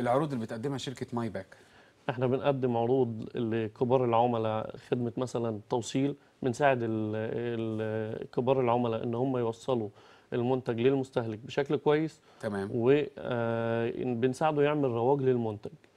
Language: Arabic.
العروض اللي بتقدمها شركه ماي باك احنا بنقدم عروض لكبار العملاء خدمه مثلا توصيل بنساعد كبار العملاء ان هم يوصلوا المنتج للمستهلك بشكل كويس تمام وبنساعده آه، يعمل رواج للمنتج